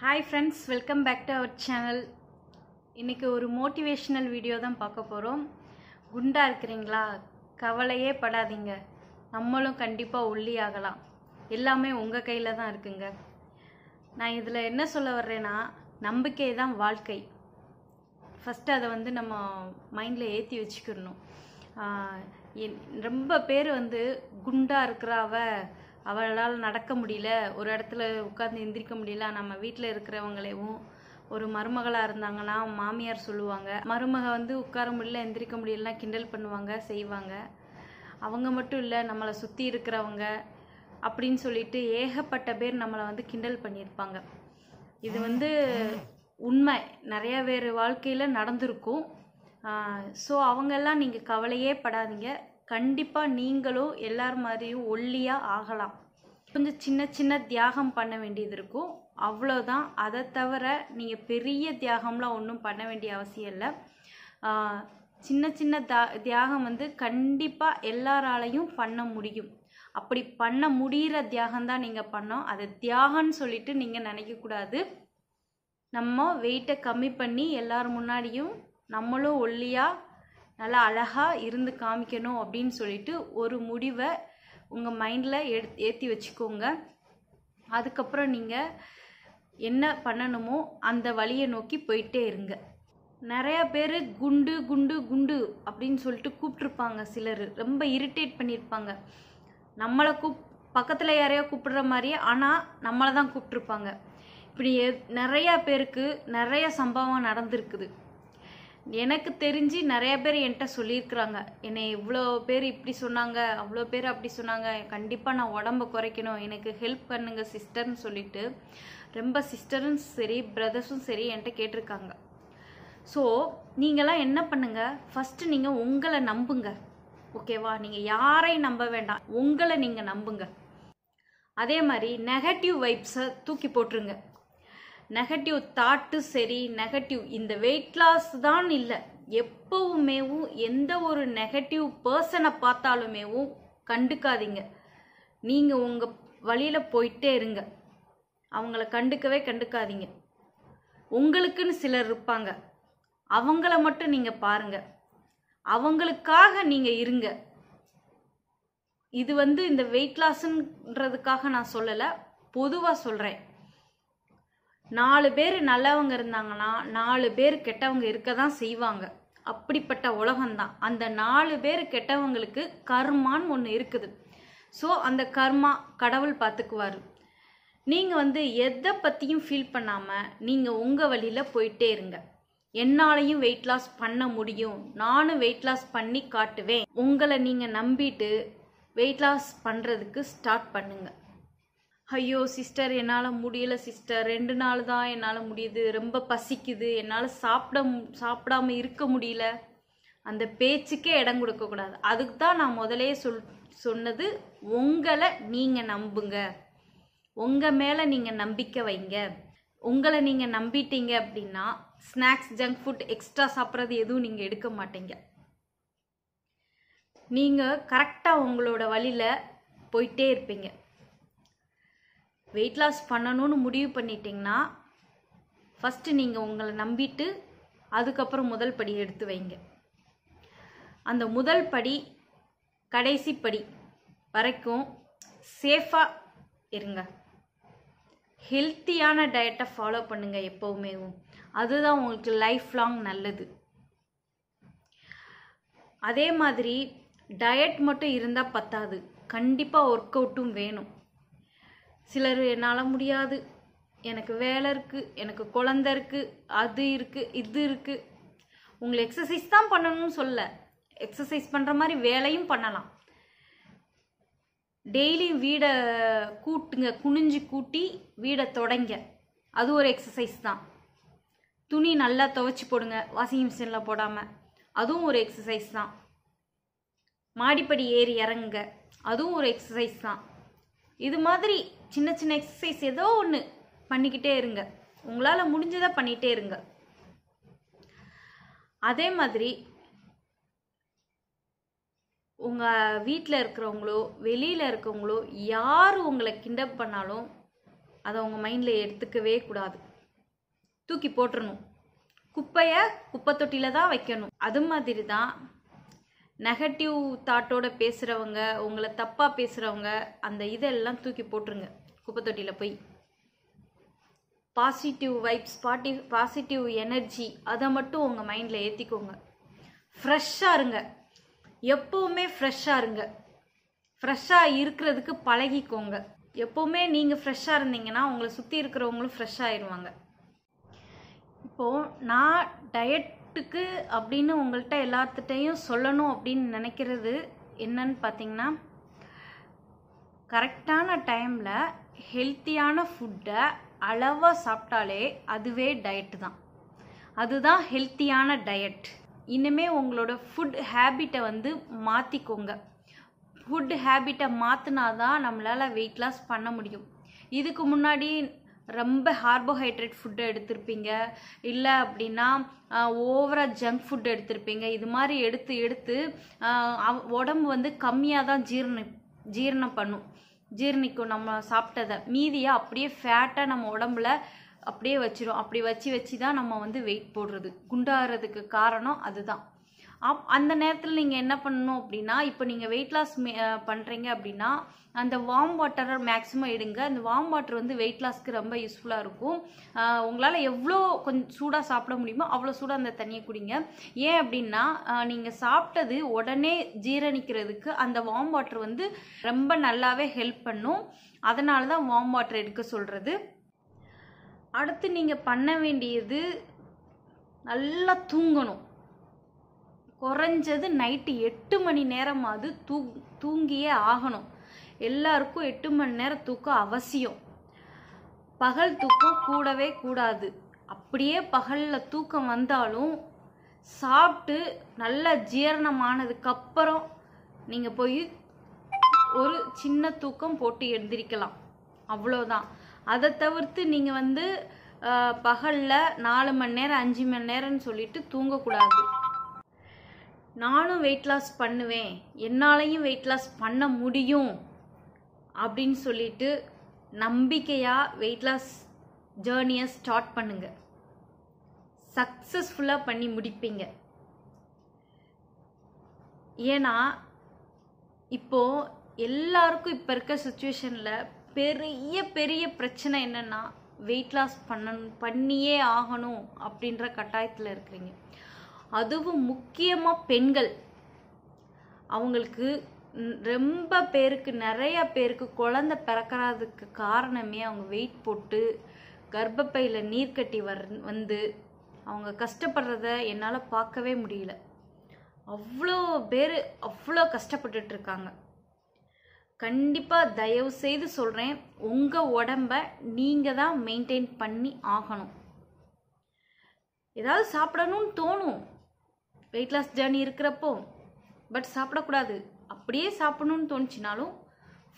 hi friends welcome back to our channel இன்றைக்கி ஒரு motivational video தான் பார்க்க போகிறோம் குண்டாக இருக்கிறீங்களா கவலையே படாதீங்க நம்மளும் கண்டிப்பாக ஆகலாம் எல்லாமே உங்கள் கையில் தான் இருக்குங்க நான் இதில் என்ன சொல்ல வர்றேன்னா நம்பிக்கை தான் வாழ்க்கை ஃபஸ்ட்டு அதை வந்து நம்ம மைண்டில் ஏற்றி வச்சுக்கணும் ரொம்ப பேர் வந்து குண்டாக இருக்கிறாவ அவளால் நடக்க முடியல ஒரு இடத்துல உட்காந்து எந்திரிக்க முடியல நம்ம வீட்டில் இருக்கிறவங்களையும் ஒரு மருமகளாக இருந்தாங்கன்னா மாமியார் சொல்லுவாங்க மருமக வந்து உட்கார முடியல எந்திரிக்க முடியலன்னா கிண்டல் பண்ணுவாங்க செய்வாங்க அவங்க மட்டும் இல்லை நம்மளை சுற்றி இருக்கிறவங்க அப்படின்னு சொல்லிட்டு ஏகப்பட்ட பேர் நம்மளை வந்து கிண்டல் பண்ணியிருப்பாங்க இது வந்து உண்மை நிறையா பேர் வாழ்க்கையில் நடந்திருக்கும் ஸோ அவங்கெல்லாம் நீங்கள் கவலையே படாதீங்க கண்டிப்பாக நீங்களும் எல்லார் மாதிரியும் ஒல்லியாக ஆகலாம் கொஞ்சம் சின்ன சின்ன தியாகம் பண்ண வேண்டியது இருக்கும் அவ்வளோதான் அதை தவிர நீங்கள் பெரிய தியாகம்லாம் ஒன்றும் பண்ண வேண்டிய அவசியம் இல்லை சின்ன சின்ன தா தியாகம் வந்து கண்டிப்பாக எல்லாராலையும் பண்ண முடியும் அப்படி பண்ண முடிகிற தியாகம்தான் நீங்கள் பண்ணோம் அதை தியாகம்னு சொல்லிட்டு நீங்கள் நினைக்கக்கூடாது நம்ம வெயிட்டை கம்மி பண்ணி எல்லார் முன்னாடியும் நம்மளும் ஒல்லியாக நல்லா அழகாக இருந்து காமிக்கணும் அப்படின்னு சொல்லிட்டு ஒரு முடிவை உங்கள் மைண்டில் எடுத் ஏற்றி வச்சுக்கோங்க அதுக்கப்புறம் நீங்கள் என்ன பண்ணணுமோ அந்த வழியை நோக்கி போயிட்டே இருங்க நிறையா பேர் குண்டு குண்டு குண்டு அப்படின்னு சொல்லிட்டு கூப்பிட்ருப்பாங்க சிலர் ரொம்ப இரிட்டேட் பண்ணியிருப்பாங்க நம்மளை கூப் பக்கத்தில் யாரையோ கூப்பிடுற மாதிரியே ஆனால் நம்மளை தான் கூப்பிட்ருப்பாங்க இப்படி நிறையா பேருக்கு நிறைய சம்பவம் நடந்திருக்குது எனக்கு தெரிஞ்சு நிறைய பேர் என்கிட்ட சொல்லியிருக்கிறாங்க என்னை இவ்வளோ பேர் இப்படி சொன்னாங்க அவ்வளோ பேர் அப்படி சொன்னாங்க கண்டிப்பாக நான் உடம்ப குறைக்கணும் எனக்கு ஹெல்ப் பண்ணுங்க சிஸ்டர்னு சொல்லிட்டு ரொம்ப சிஸ்டரும் சரி பிரதர்ஸும் சரி என்கிட்ட கேட்டிருக்காங்க ஸோ நீங்களாம் என்ன பண்ணுங்க ஃபஸ்ட்டு நீங்கள் உங்களை நம்புங்க ஓகேவா நீங்கள் யாரையும் நம்ப வேண்டாம் உங்களை நீங்கள் நம்புங்க அதே மாதிரி நெகட்டிவ் வைப்ஸை தூக்கி போட்டுருங்க நெகட்டிவ் தாட்டு சரி நெகட்டிவ் இந்த வெயிட் லாஸ் தான் இல்லை எப்பவுமேவும் எந்த ஒரு நெகட்டிவ் பர்சனை பார்த்தாலுமேவும் கண்டுக்காதீங்க நீங்கள் உங்கள் வழியில் போயிட்டே இருங்க அவங்கள கண்டுக்கவே கண்டுக்காதீங்க உங்களுக்குன்னு சிலர் இருப்பாங்க அவங்கள மட்டும் நீங்கள் பாருங்கள் அவங்களுக்காக நீங்கள் இருங்க இது வந்து இந்த வெயிட் லாஸ்ன்றதுக்காக நான் சொல்லலை பொதுவாக சொல்கிறேன் நாலு பேர் நல்லவங்க இருந்தாங்கன்னா நாலு பேர் கெட்டவங்க இருக்க தான் செய்வாங்க அப்படிப்பட்ட உலகம்தான் அந்த நாலு பேர் கெட்டவங்களுக்கு கர்மான்னு ஒன்று இருக்குது ஸோ அந்த கர்மா கடவுள் பார்த்துக்குவார் நீங்கள் வந்து எதை பற்றியும் ஃபீல் பண்ணாமல் நீங்கள் உங்கள் வழியில் போயிட்டே இருங்க என்னாலையும் வெயிட் லாஸ் பண்ண முடியும் நானும் வெயிட் லாஸ் பண்ணி காட்டுவேன் உங்களை நீங்கள் நம்பிட்டு வெயிட் லாஸ் பண்ணுறதுக்கு ஸ்டார்ட் பண்ணுங்கள் ஐயோ சிஸ்டர் என்னால் முடியல சிஸ்டர் ரெண்டு நாள் தான் என்னால் முடியுது ரொம்ப பசிக்குது என்னால் சாப்பிட சாப்பிடாம இருக்க முடியல அந்த பேச்சுக்கே இடம் கொடுக்கக்கூடாது அதுக்கு தான் நான் முதலே சொல் சொன்னது உங்களை நீங்கள் நம்புங்க உங்கள் மேலே நீங்கள் நம்பிக்கை வைங்க உங்களை நீங்கள் நம்பிட்டீங்க அப்படின்னா ஸ்நாக்ஸ் ஜங்க் ஃபுட் எக்ஸ்ட்ரா சாப்பிட்றது எதுவும் நீங்கள் எடுக்க மாட்டீங்க நீங்கள் கரெக்டாக உங்களோட வழியில் போயிட்டே இருப்பீங்க வெயிட் லாஸ் பண்ணணும்னு முடிவு பண்ணிட்டீங்கன்னா ஃபஸ்ட்டு நீங்கள் உங்களை நம்பிட்டு அதுக்கப்புறம் முதல் படி எடுத்து வைங்க அந்த முதல் படி கடைசி படி வரைக்கும் சேஃபாக இருங்க ஹெல்த்தியான டயட்டை ஃபாலோ பண்ணுங்கள் எப்போவுமே அதுதான் உங்களுக்கு லைஃப் லாங் நல்லது அதே மாதிரி டயட் மட்டும் இருந்தால் பத்தாது கண்டிப்பாக ஒர்க் அவுட்டும் வேணும் சிலர் என்னால் முடியாது எனக்கு வேலை இருக்குது எனக்கு குழந்த இருக்குது அது இருக்குது இது இருக்குது உங்களை எக்ஸசைஸ் தான் பண்ணணும்னு சொல்ல எக்ஸசைஸ் பண்ணுற மாதிரி வேலையும் பண்ணலாம் டெய்லியும் வீடை கூட்டுங்க குனிஞ்சு கூட்டி வீடை தொடங்க அது ஒரு எக்ஸசைஸ் தான் துணி நல்லா துவைச்சி போடுங்க வாஷிங் மிஷினில் போடாமல் அதுவும் ஒரு எக்ஸசைஸ் தான் மாடிப்படி ஏறி இறங்குங்க அதுவும் ஒரு எக்ஸசைஸ் தான் இது மாதிரி சின்ன சின்ன எக்ஸசைஸ் ஏதோ ஒன்று பண்ணிக்கிட்டே இருங்க உங்களால் முடிஞ்சதை பண்ணிகிட்டே இருங்க அதே மாதிரி உங்கள் வீட்டில் இருக்கிறவங்களோ வெளியில் இருக்கிறவங்களோ யார் உங்களை கிண்டப் பண்ணாலும் அதை உங்கள் மைண்டில் எடுத்துக்கவே கூடாது தூக்கி போட்டுறணும் குப்பையை குப்பை தொட்டியில் தான் வைக்கணும் அது மாதிரி தான் நெகட்டிவ் தாட்டோட பேசுகிறவங்க உங்களை தப்பாக பேசுகிறவங்க அந்த இதெல்லாம் தூக்கி போட்டுருங்க குப்பை தொட்டியில் போய் பாசிட்டிவ் வைப்ஸ் பாட்டி பாசிட்டிவ் எனர்ஜி அதை மட்டும் உங்கள் மைண்டில் ஏற்றிக்கோங்க ஃப்ரெஷ்ஷாக இருங்க எப்போவுமே ஃப்ரெஷ்ஷாக இருங்க ஃப்ரெஷ்ஷாக இருக்கிறதுக்கு பழகிக்கோங்க எப்போவுமே நீங்கள் ஃப்ரெஷ்ஷாக இருந்தீங்கன்னா உங்களை சுற்றி இருக்கிறவங்களும் ஃப்ரெஷ்ஷாகிடுவாங்க இப்போது நான் டயட் ஓட்டுக்கு அப்படின்னு உங்கள்கிட்ட எல்லாத்துட்டையும் சொல்லணும் அப்படின்னு நினைக்கிறது என்னன்னு பார்த்தீங்கன்னா கரெக்டான டைமில் ஹெல்த்தியான ஃபுட்டை அளவாக சாப்பிட்டாலே அதுவே டயட்டு தான் அதுதான் ஹெல்த்தியான டயட் இனிமே உங்களோட ஃபுட் ஹேபிட்டை வந்து மாற்றிக்கோங்க ஃபுட் ஹேபிட்டை மாற்றினா தான் நம்மளால் வெயிட் லாஸ் பண்ண முடியும் இதுக்கு முன்னாடி ரொம்ப கார்போஹைட்ரேட் ஃபுட்டு எடுத்திருப்பீங்க இல்லை அப்படின்னா ஓவராக ஜங்க் ஃபுட்டு எடுத்திருப்பீங்க இது மாதிரி எடுத்து எடுத்து உடம்பு வந்து கம்மியாக தான் ஜீரண ஜீரணம் பண்ணும் ஜீரணிக்கும் நம்ம சாப்பிட்டதை மீதியாக அப்படியே ஃபேட்டாக நம்ம உடம்புல அப்படியே வச்சிரும் அப்படி வச்சு வச்சு தான் நம்ம வந்து வெயிட் போடுறது குண்டாகிறதுக்கு காரணம் அதுதான் அப் அந்த நேரத்தில் நீங்கள் என்ன பண்ணணும் அப்படின்னா இப்போ நீங்கள் வெயிட் லாஸ் மே பண்ணுறீங்க அப்படின்னா அந்த வார்ம் வாட்டரை மேக்ஸிமம் எடுங்க அந்த வார்ம் வாட்டர் வந்து வெயிட் லாஸ்க்கு ரொம்ப யூஸ்ஃபுல்லாக இருக்கும் உங்களால் எவ்வளோ கொஞ்சம் சூடாக சாப்பிட முடியுமோ அவ்வளோ சூடாக அந்த தண்ணியை குடிங்க ஏன் அப்படின்னா நீங்கள் சாப்பிட்டது உடனே ஜீரணிக்கிறதுக்கு அந்த வார்ம் வாட்டர் வந்து ரொம்ப நல்லாவே ஹெல்ப் பண்ணும் அதனால தான் வார்ம் வாட்டர் எடுக்க சொல்கிறது அடுத்து நீங்கள் பண்ண வேண்டியது நல்லா தூங்கணும் குறைஞ்சது நைட்டு எட்டு மணி நேரமாவது தூ தூங்கியே ஆகணும் எல்லாருக்கும் எட்டு மணி நேரம் தூக்கம் அவசியம் பகல் தூக்கம் கூடவே கூடாது அப்படியே பகலில் தூக்கம் வந்தாலும் சாப்பிட்டு நல்லா ஜீரணமானதுக்கப்புறம் நீங்கள் போய் ஒரு சின்ன தூக்கம் போட்டு எழுந்திரிக்கலாம் அவ்வளோதான் அதை தவிர்த்து நீங்கள் வந்து பகலில் நாலு மணி நேரம் அஞ்சு மணி நேரம்னு சொல்லிட்டு தூங்கக்கூடாது நானும் வெயிட் லாஸ் பண்ணுவேன் என்னாலையும் வெயிட் லாஸ் பண்ண முடியும் அப்படின்னு சொல்லிட்டு நம்பிக்கையாக வெயிட் லாஸ் ஜேர்னியை ஸ்டார்ட் பண்ணுங்கள் சக்ஸஸ்ஃபுல்லாக பண்ணி முடிப்பீங்க ஏன்னா இப்போது எல்லாருக்கும் இப்போ இருக்க சுச்சுவேஷனில் பெரிய பெரிய பிரச்சனை என்னென்னா வெயிட் லாஸ் பண்ண பண்ணியே ஆகணும் அப்படின்ற கட்டாயத்தில் இருக்கிறீங்க அதுவும் முக்கியமாக பெண்கள் அவங்களுக்கு ரொம்ப பேருக்கு நிறைய பேருக்கு குழந்த பிறக்கிறதுக்கு காரணமே அவங்க வெயிட் போட்டு கர்ப்பப்பையில் நீர் கட்டி வர் வந்து அவங்க கஷ்டப்படுறத என்னால் பார்க்கவே முடியல அவ்வளோ பேர் அவ்வளோ கஷ்டப்பட்டுட்ருக்காங்க கண்டிப்பாக தயவு செய்து சொல்கிறேன் உங்கள் உடம்ப நீங்கள் தான் மெயின்டைன் பண்ணி ஆகணும் ஏதாவது சாப்பிடணும்னு தோணும் வெயிட் லாஸ் ஜேர்னி இருக்கிறப்போ பட் சாப்பிடக்கூடாது அப்படியே சாப்பிடணும்னு தோணுச்சுனாலும்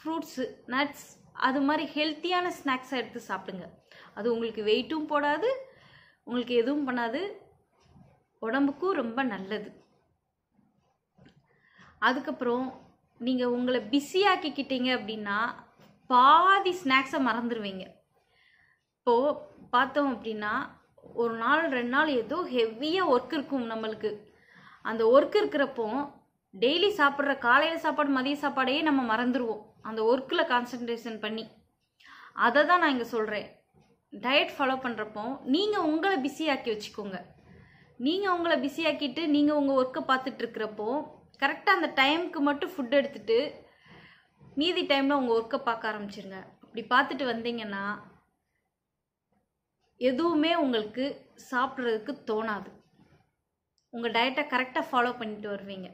ஃப்ரூட்ஸு நட்ஸ் அது மாதிரி ஹெல்த்தியான ஸ்நாக்ஸை எடுத்து சாப்பிடுங்க அது உங்களுக்கு வெயிட்டும் போடாது உங்களுக்கு எதுவும் பண்ணாது உடம்புக்கும் ரொம்ப நல்லது அதுக்கப்புறம் நீங்கள் உங்களை பிஸியாக்கிக்கிட்டீங்க அப்படின்னா பாதி ஸ்நாக்ஸை மறந்துடுவீங்க இப்போது பார்த்தோம் அப்படின்னா ஒரு நாள் ரெண்டு நாள் ஏதோ ஹெவியாக ஒர்க் இருக்கும் நம்மளுக்கு அந்த ஒர்க் இருக்கிறப்போ டெய்லி சாப்பிட்ற காலையில் சாப்பாடு மதிய சாப்பாடையே நம்ம மறந்துடுவோம் அந்த ஒர்க்கில் கான்சன்ட்ரேஷன் பண்ணி அதை தான் நான் இங்கே சொல்கிறேன் டயட் ஃபாலோ பண்ணுறப்போ நீங்கள் உங்களை பிஸியாக்கி வச்சுக்கோங்க நீங்கள் உங்களை பிஸியாக்கிட்டு நீங்கள் உங்கள் ஒர்க்கை பார்த்துட்ருக்கிறப்போ கரெக்டாக அந்த டைமுக்கு மட்டும் ஃபுட் எடுத்துகிட்டு மீதி டைமில் உங்கள் ஒர்க்கை பார்க்க ஆரம்பிச்சுருங்க அப்படி பார்த்துட்டு வந்தீங்கன்னா எதுவுமே உங்களுக்கு சாப்பிட்றதுக்கு தோணாது உங்கள் டயட்டை கரெக்டாக ஃபாலோ பண்ணிட்டு வருவீங்க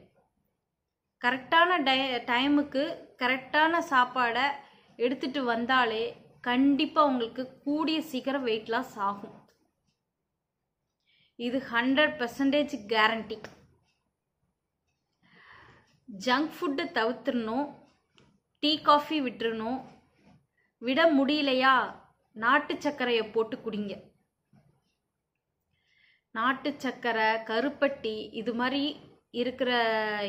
கரெக்டான டய டைமுக்கு கரெக்டான சாப்பாடை எடுத்துகிட்டு வந்தாலே கண்டிப்பாக உங்களுக்கு கூடிய சீக்கிரம் வெயிட் லாஸ் ஆகும் இது hundred percentage guarantee junk food தவிர்த்துடணும் டீ காஃபி விட்டுறணும் விட முடியலையா நாட்டு சர்க்கரையை போட்டு குடிங்க நாட்டு சக்கரை கருப்பட்டி இது மாதிரி இருக்கிற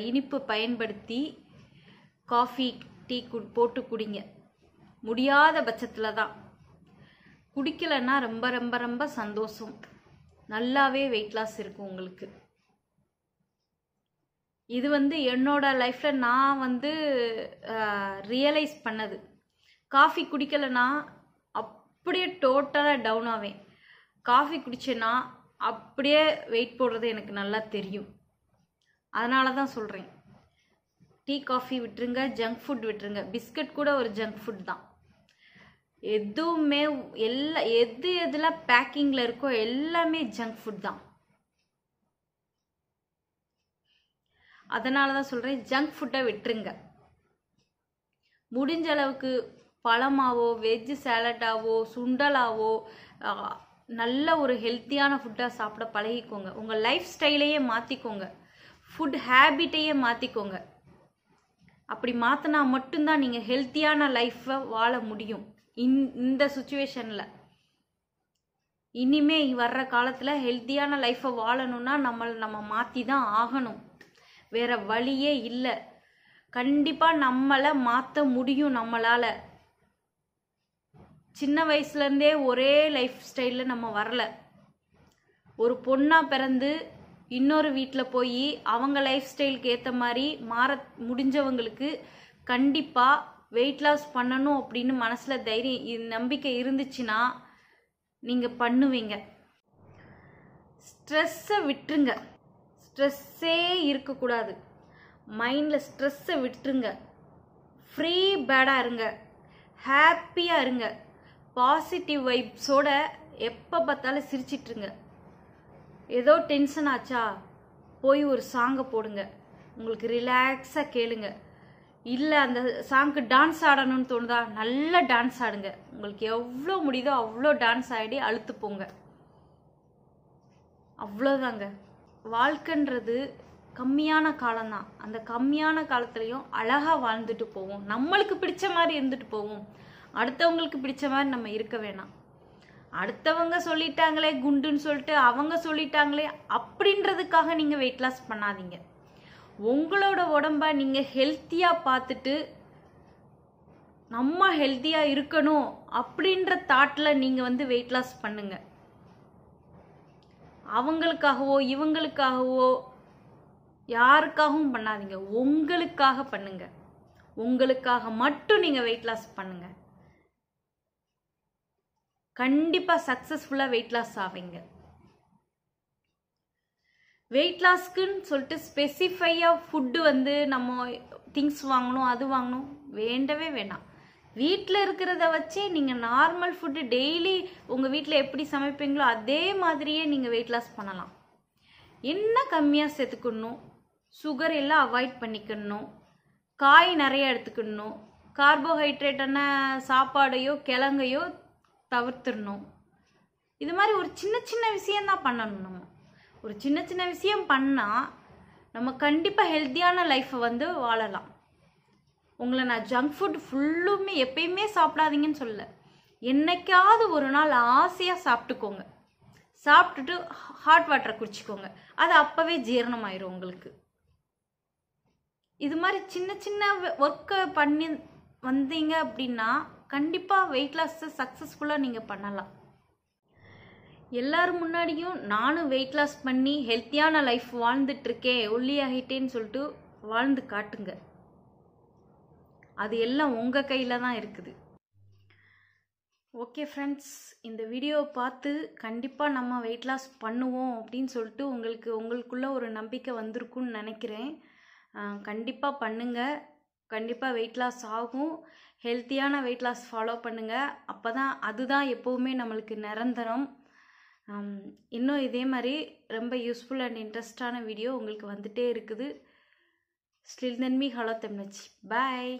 இனிப்பு பயன்படுத்தி காஃபி டீ கு போட்டு குடிங்க முடியாத பட்சத்தில் தான் குடிக்கலைன்னா ரொம்ப ரொம்ப ரொம்ப சந்தோஷம் நல்லாவே வெயிட் லாஸ் இருக்கும் உங்களுக்கு இது வந்து என்னோட லைஃப்பில் நான் வந்து ரியலைஸ் பண்ணது காஃபி குடிக்கலைன்னா அப்படியே டோட்டலாக டவுன் ஆவேன் காஃபி குடிச்சேன்னா அப்படியே வெயிட் போடுறது எனக்கு நல்லா தெரியும் அதனால தான் சொல்கிறேன் டீ காஃபி விட்டுருங்க ஜங்க் ஃபுட் விட்டுருங்க பிஸ்கட் கூட ஒரு ஜங்க் ஃபுட் தான் எதுவுமே எல்லா எது எதில் பேக்கிங்கில் இருக்கோ எல்லாமே ஜங்க் ஃபுட் தான் அதனால தான் சொல்கிறேன் ஜங்க் ஃபுட்டை விட்டுருங்க முடிஞ்ச அளவுக்கு பழமாவோ வெஜ்ஜு சாலட்டாவோ சுண்டலாவோ நல்ல ஒரு ஹெல்த்தியான ஃபுட்டாக சாப்பிட பழகிக்கோங்க உங்கள் லைஃப் ஸ்டைலையே மாற்றிக்கோங்க ஃபுட் ஹேபிட்டையே மாற்றிக்கோங்க அப்படி மாற்றினா மட்டும்தான் நீங்கள் ஹெல்த்தியான லைஃப்பை வாழ முடியும் இந் இந்த சுச்சுவேஷனில் இனிமே வர்ற காலத்தில் ஹெல்த்தியான லைஃப்பை வாழணும்னா நம்ம நம்ம மாற்றி தான் ஆகணும் வேற வழியே இல்லை கண்டிப்பாக நம்மளை மாற்ற முடியும் நம்மளால் சின்ன வயசுலேருந்தே ஒரே லைஃப் ஸ்டைலில் நம்ம வரல ஒரு பொண்ணாக பிறந்து இன்னொரு வீட்டில் போய் அவங்க லைஃப் ஸ்டைலுக்கு ஏற்ற மாதிரி மாற முடிஞ்சவங்களுக்கு கண்டிப்பாக வெயிட் லாஸ் பண்ணணும் அப்படின்னு மனசில் தைரியம் நம்பிக்கை இருந்துச்சுன்னா நீங்கள் பண்ணுவீங்க ஸ்ட்ரெஸ்ஸை விட்டுருங்க ஸ்ட்ரெஸ்ஸே இருக்கக்கூடாது மைண்டில் ஸ்ட்ரெஸ்ஸை விட்டுருங்க ஃப்ரீ பேடாக இருங்க ஹாப்பியாக இருங்க பாசிட்டிவ் வைப்ஸோட எப்போ பார்த்தாலும் சிரிச்சிட்ருங்க ஏதோ டென்ஷன் ஆச்சா போய் ஒரு சாங்கை போடுங்க உங்களுக்கு ரிலாக்ஸாக கேளுங்க இல்லை அந்த சாங்க்கு டான்ஸ் ஆடணும்னு தோணுதா நல்லா டான்ஸ் ஆடுங்க உங்களுக்கு எவ்வளோ முடியுதோ அவ்வளோ டான்ஸ் ஆகிடி அழுத்து போங்க அவ்வளோதாங்க வாழ்க்கைன்றது கம்மியான காலம்தான் அந்த கம்மியான காலத்துலேயும் அழகாக வாழ்ந்துட்டு போவோம் நம்மளுக்கு பிடிச்ச மாதிரி இருந்துட்டு போவோம் அடுத்தவங்களுக்கு பிடிச்ச மாதிரி நம்ம இருக்க வேணாம் அடுத்தவங்க சொல்லிட்டாங்களே குண்டுன்னு சொல்லிட்டு அவங்க சொல்லிட்டாங்களே அப்படின்றதுக்காக நீங்கள் வெயிட் லாஸ் பண்ணாதீங்க உங்களோட உடம்ப நீங்கள் ஹெல்த்தியாக பார்த்துட்டு நம்ம ஹெல்த்தியாக இருக்கணும் அப்படின்ற தாட்டில் நீங்கள் வந்து வெயிட் லாஸ் பண்ணுங்கள் அவங்களுக்காகவோ இவங்களுக்காகவோ யாருக்காகவும் பண்ணாதீங்க உங்களுக்காக பண்ணுங்கள் உங்களுக்காக மட்டும் நீங்கள் வெயிட் லாஸ் பண்ணுங்கள் கண்டிப்பாக சக்ஸஸ்ஃபுல்லாக வெயிட் லாஸ் ஆவீங்க வெயிட் லாஸ்க்குன்னு சொல்லிட்டு ஸ்பெசிஃபையாக ஃபுட்டு வந்து நம்ம திங்ஸ் வாங்கணும் அது வாங்கணும் வேண்டவே வேணாம் வீட்டில் இருக்கிறத வச்சே நீங்கள் நார்மல் ஃபுட்டு டெய்லி உங்கள் வீட்டில் எப்படி சமைப்பீங்களோ அதே மாதிரியே நீங்கள் வெயிட் லாஸ் பண்ணலாம் என்ன கம்மியாக சேர்த்துக்கணும் சுகர் எல்லாம் அவாய்ட் பண்ணிக்கணும் காய் நிறைய எடுத்துக்கணும் கார்போஹைட்ரேட்டான சாப்பாடையோ கிழங்கையோ தவிர்த்திடணும் இது மாதிரி ஒரு சின்ன சின்ன விஷயந்தான் பண்ணணும் நம்ம ஒரு சின்ன சின்ன விஷயம் பண்ணால் நம்ம கண்டிப்பாக ஹெல்த்தியான லைஃப்பை வந்து வாழலாம் உங்களை நான் ஜங்க் ஃபுட் ஃபுல்லுமே எப்பயுமே சாப்பிடாதீங்கன்னு சொல்ல என்னைக்காவது ஒரு நாள் ஆசையாக சாப்பிட்டுக்கோங்க சாப்பிட்டுட்டு ஹாட் வாட்டரை குடிச்சிக்கோங்க அது அப்போவே ஜீரணமாயிரும் உங்களுக்கு இது மாதிரி சின்ன சின்ன ஒர்க்கை பண்ணி வந்தீங்க அப்படின்னா கண்டிப்பாக வெயிட் லாஸை சக்ஸஸ்ஃபுல்லாக நீங்கள் பண்ணலாம் எல்லார் முன்னாடியும் நானும் வெயிட் லாஸ் பண்ணி ஹெல்த்தியான லைஃப் வாழ்ந்துட்டுருக்கேன் ஒல்லியாகிட்டேன்னு சொல்லிட்டு வாழ்ந்து காட்டுங்க அது எல்லாம் உங்கள் கையில் தான் இருக்குது ஓகே ஃப்ரெண்ட்ஸ் இந்த வீடியோவை பார்த்து கண்டிப்பாக நம்ம வெயிட் லாஸ் பண்ணுவோம் அப்படின்னு சொல்லிட்டு உங்களுக்கு உங்களுக்குள்ள ஒரு நம்பிக்கை வந்திருக்குன்னு நினைக்கிறேன் கண்டிப்பாக பண்ணுங்கள் கண்டிப்பாக வெயிட் லாஸ் ஆகும் ஹெல்த்தியான வெயிட் லாஸ் ஃபாலோ பண்ணுங்கள் அப்போ தான் அதுதான் எப்போவுமே நம்மளுக்கு நிரந்தரம் இன்னும் இதே மாதிரி ரொம்ப யூஸ்ஃபுல் அண்ட் இன்ட்ரெஸ்டான வீடியோ உங்களுக்கு வந்துகிட்டே இருக்குது ஸ்டில் தென் மீ ஹலோ தமிழ்ச்சி பாய்